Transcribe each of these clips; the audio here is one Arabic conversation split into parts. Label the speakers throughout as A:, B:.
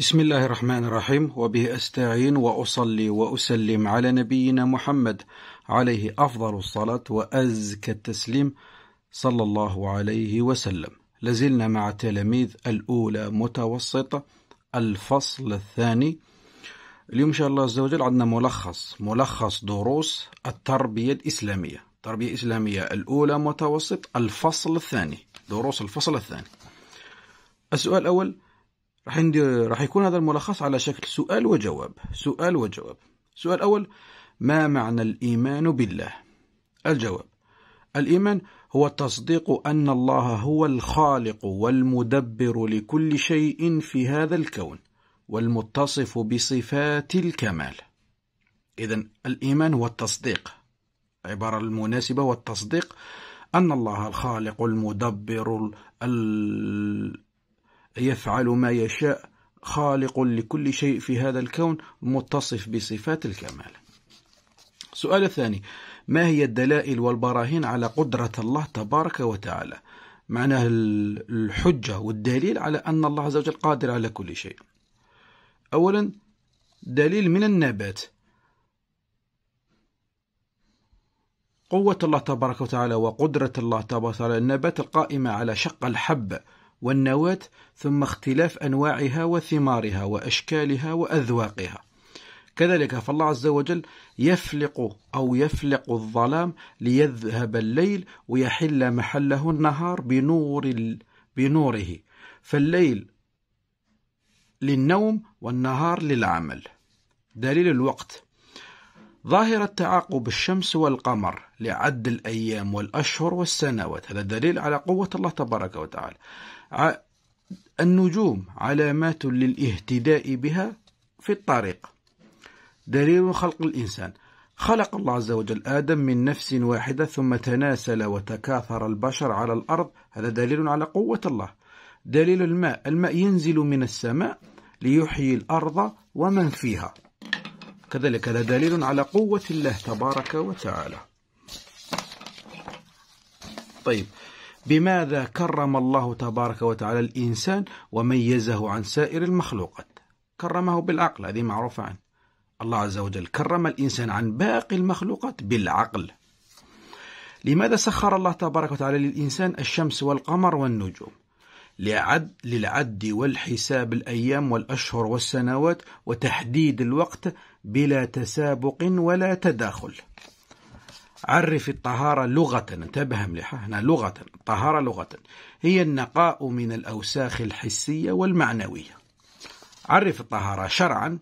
A: بسم الله الرحمن الرحيم وبه استعين واصلي واسلم على نبينا محمد عليه افضل الصلاه وازكى التسليم صلى الله عليه وسلم. لازلنا مع تلاميذ الاولى متوسطه الفصل الثاني. اليوم ان شاء الله عز وجل عندنا ملخص ملخص دروس التربيه الاسلاميه. التربيه الاسلاميه الاولى متوسط الفصل الثاني. دروس الفصل الثاني. السؤال الاول راح ندير راح يكون هذا الملخص على شكل سؤال وجواب سؤال وجواب السؤال الأول ما معنى الإيمان بالله الجواب الإيمان هو تصديق أن الله هو الخالق والمدبر لكل شيء في هذا الكون والمتصف بصفات الكمال إذا الإيمان هو التصديق العبارة المناسبة والتصديق أن الله الخالق المدبر يفعل ما يشاء خالق لكل شيء في هذا الكون متصف بصفات الكمال السؤال الثاني ما هي الدلائل والبراهين على قدرة الله تبارك وتعالى معناه الحجة والدليل على أن الله عز وجل قادر على كل شيء أولا دليل من النبات قوة الله تبارك وتعالى وقدرة الله تبارك وتعالى النبات القائمة على شق الحب والنواة ثم اختلاف أنواعها وثمارها وأشكالها وأذواقها كذلك فالله عز وجل يفلق أو يفلق الظلام ليذهب الليل ويحل محله النهار بنور بنوره فالليل للنوم والنهار للعمل دليل الوقت ظاهرة تعاقب الشمس والقمر لعد الأيام والأشهر والسنوات هذا دليل على قوة الله تبارك وتعالى النجوم علامات للاهتداء بها في الطريق دليل خلق الإنسان خلق الله عز وجل آدم من نفس واحدة ثم تناسل وتكاثر البشر على الأرض هذا دليل على قوة الله دليل الماء الماء ينزل من السماء ليحيي الأرض ومن فيها كذلك هذا دليل على قوة الله تبارك وتعالى طيب بماذا كرم الله تبارك وتعالى الإنسان وميزه عن سائر المخلوقات كرمه بالعقل هذه معروفة عنه الله عز وجل كرم الإنسان عن باقي المخلوقات بالعقل لماذا سخر الله تبارك وتعالى للإنسان الشمس والقمر والنجوم لعد للعد والحساب الأيام والأشهر والسنوات وتحديد الوقت بلا تسابق ولا تداخل عرف الطهارة لغة انتبه مليحة هنا لغة الطهارة لغة هي النقاء من الأوساخ الحسية والمعنوية عرف الطهارة شرعا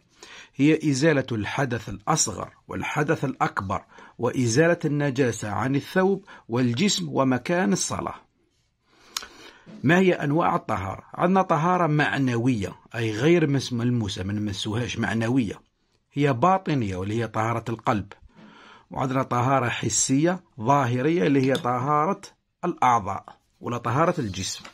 A: هي إزالة الحدث الأصغر والحدث الأكبر وإزالة النجاسة عن الثوب والجسم ومكان الصلاة ما هي أنواع الطهارة؟ عندنا طهارة معنوية أي غير ملموسة ما نمسوهاش معنوية هي باطنية واللي هي طهارة القلب وعندنا طهارة حسية ظاهرية اللي هي طهارة الأعضاء ولا طهارة الجسم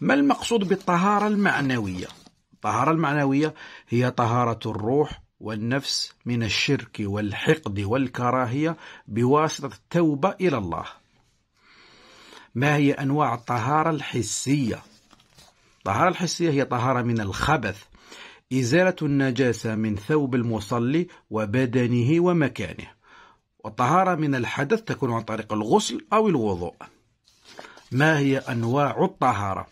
A: ما المقصود بالطهارة المعنوية؟ الطهارة المعنوية هي طهارة الروح والنفس من الشرك والحقد والكراهية بواسطة التوبة إلى الله ما هي أنواع الطهارة الحسية؟ الطهارة الحسية هي طهارة من الخبث إزالة النجاسة من ثوب المصلي وبدنه ومكانه والطهارة من الحدث تكون عن طريق الغسل أو الوضوء ما هي أنواع الطهارة؟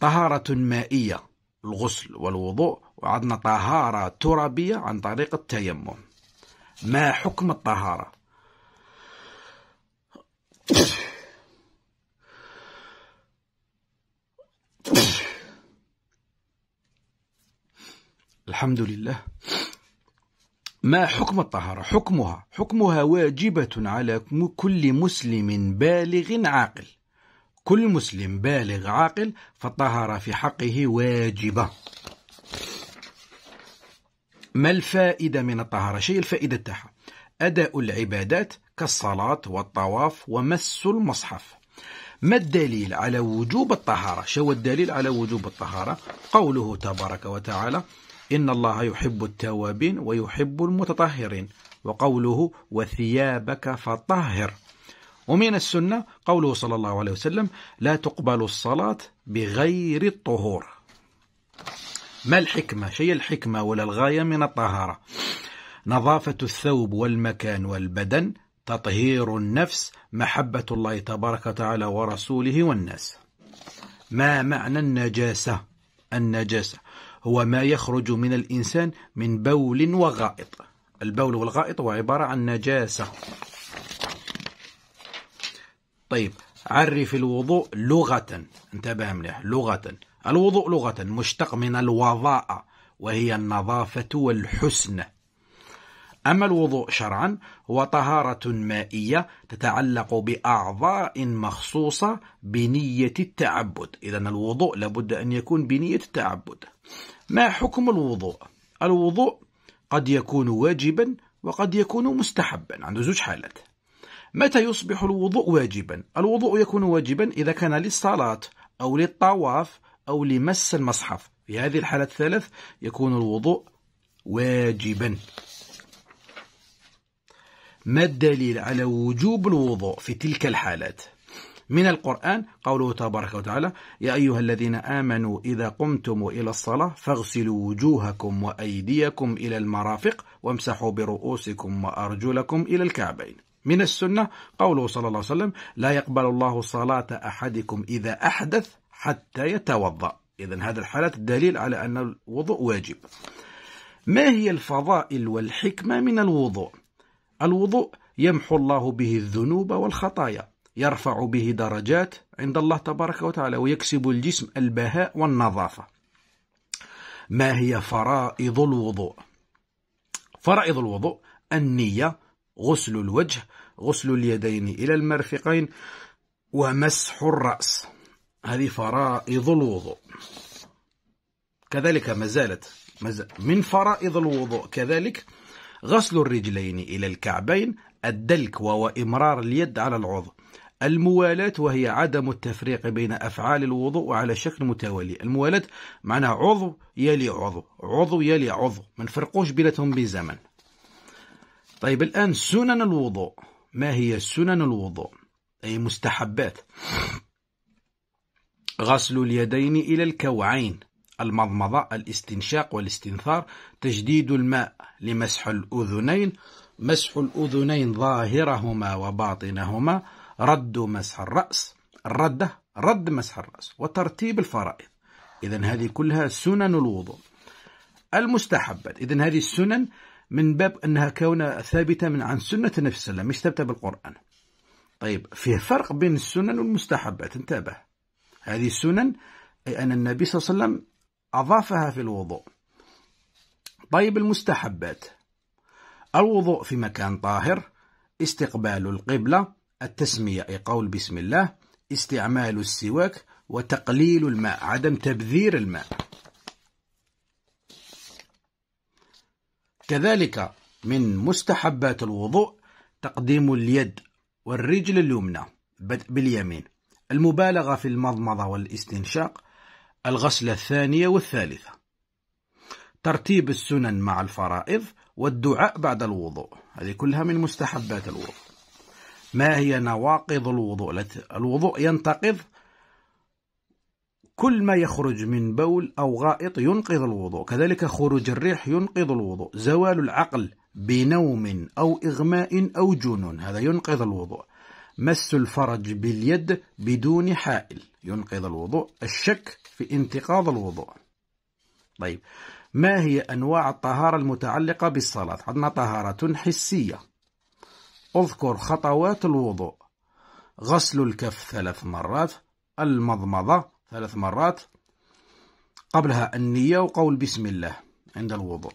A: طهارة مائية الغسل والوضوء وعندنا طهارة ترابية عن طريق التيمم ما حكم الطهارة؟ الحمد لله ما حكم الطهارة حكمها حكمها واجبة على كل مسلم بالغ عاقل كل مسلم بالغ عاقل فالطهارة في حقه واجبة ما الفائدة من الطهارة شيء الفائدة تاعها أداء العبادات كالصلاة والطواف ومس المصحف ما الدليل على وجوب الطهارة شو الدليل على وجوب الطهارة قوله تبارك وتعالى إن الله يحب التوابين ويحب المتطهرين وقوله وثيابك فطهر ومن السنة قوله صلى الله عليه وسلم لا تقبل الصلاة بغير الطهور ما الحكمة؟ شيء الحكمة ولا الغاية من الطهارة نظافة الثوب والمكان والبدن تطهير النفس محبة الله تبارك وتعالى ورسوله والناس ما معنى النجاسة؟ النجاسة هو ما يخرج من الإنسان من بول وغائط البول والغائط هو عبارة عن نجاسة طيب عرف الوضوء لغة انتبه مليح لغة الوضوء لغة مشتق من الوضاء وهي النظافة والحسن أما الوضوء شرعا هو طهارة مائية تتعلق بأعضاء مخصوصة بنية التعبد إذا الوضوء لابد أن يكون بنية التعبد ما حكم الوضوء؟ الوضوء قد يكون واجبا وقد يكون مستحبا عنده زوج حالات متى يصبح الوضوء واجبا؟ الوضوء يكون واجبا إذا كان للصلاة أو للطواف أو لمس المصحف في هذه الحالات الثلاث يكون الوضوء واجبا ما الدليل على وجوب الوضوء في تلك الحالات من القرآن قوله تبارك وتعالى يا أيها الذين آمنوا إذا قمتم إلى الصلاة فاغسلوا وجوهكم وأيديكم إلى المرافق وامسحوا برؤوسكم وأرجلكم إلى الكعبين من السنة قوله صلى الله عليه وسلم لا يقبل الله صلاة أحدكم إذا أحدث حتى يتوضأ إذا هذا الحالات الدليل على أن الوضوء واجب ما هي الفضائل والحكمة من الوضوء الوضوء يمحو الله به الذنوب والخطايا يرفع به درجات عند الله تبارك وتعالى ويكسب الجسم البهاء والنظافة ما هي فرائض الوضوء؟ فرائض الوضوء النية غسل الوجه غسل اليدين إلى المرفقين ومسح الرأس هذه فرائض الوضوء كذلك ما زالت من فرائض الوضوء كذلك غسل الرجلين إلى الكعبين الدلك وهو إمرار اليد على العضو الموالاة وهي عدم التفريق بين أفعال الوضوء على شكل متوالي الموالاة معناها عضو يلي عضو عضو يلي عضو ما نفرقوش بيناتهم بزمن طيب الآن سنن الوضوء ما هي سنن الوضوء أي مستحبات غسل اليدين إلى الكوعين المضمضة الاستنشاق والاستنثار تجديد الماء لمسح الأذنين مسح الأذنين ظاهرهما وباطنهما رد مسح الرأس الردة رد مسح الرأس وترتيب الفرائض إذا هذه كلها سنن الوضوء المستحبات إذا هذه السنن من باب أنها كون ثابتة من عن سنة النبي صلى الله عليه وسلم مش ثابتة بالقرآن طيب فيه فرق بين السنن والمستحبات انتبه هذه السنن أي أن النبي صلى الله عليه وسلم أضافها في الوضوء طيب المستحبات الوضوء في مكان طاهر استقبال القبلة التسمية أي قول بسم الله استعمال السواك وتقليل الماء عدم تبذير الماء كذلك من مستحبات الوضوء تقديم اليد والرجل اليمنى باليمين المبالغة في المضمضة والاستنشاق الغسلة الثانية والثالثة ترتيب السنن مع الفرائض والدعاء بعد الوضوء هذه كلها من مستحبات الوضوء ما هي نواقض الوضوء الوضوء ينتقض كل ما يخرج من بول أو غائط ينقض الوضوء كذلك خروج الريح ينقض الوضوء زوال العقل بنوم أو إغماء أو جنون هذا ينقض الوضوء مس الفرج باليد بدون حائل ينقض الوضوء الشك في انتقاض الوضوء طيب ما هي أنواع الطهارة المتعلقة بالصلاة عندنا طهارة حسية اذكر خطوات الوضوء غسل الكف ثلاث مرات المضمضة ثلاث مرات قبلها النية وقول بسم الله عند الوضوء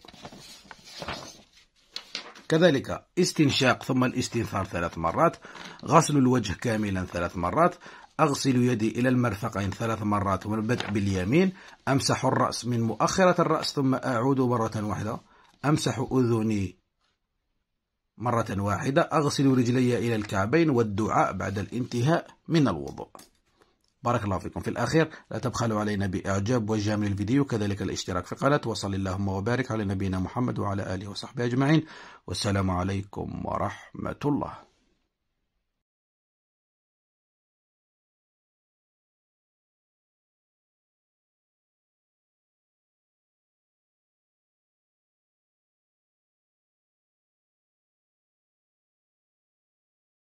A: كذلك استنشاق ثم الاستنثار ثلاث مرات غسل الوجه كاملا ثلاث مرات أغسل يدي إلى المرفقين ثلاث مرات والبدء باليمين أمسح الرأس من مؤخرة الرأس ثم أعود مرة واحدة أمسح أذني مرة واحدة أغسل رجلي إلى الكعبين والدعاء بعد الانتهاء من الوضوء بارك الله فيكم في الأخير لا تبخلوا علينا بإعجاب وجام للفيديو كذلك الاشتراك في القناة وصل اللهم وبارك على نبينا محمد وعلى آله وصحبه أجمعين والسلام عليكم ورحمة الله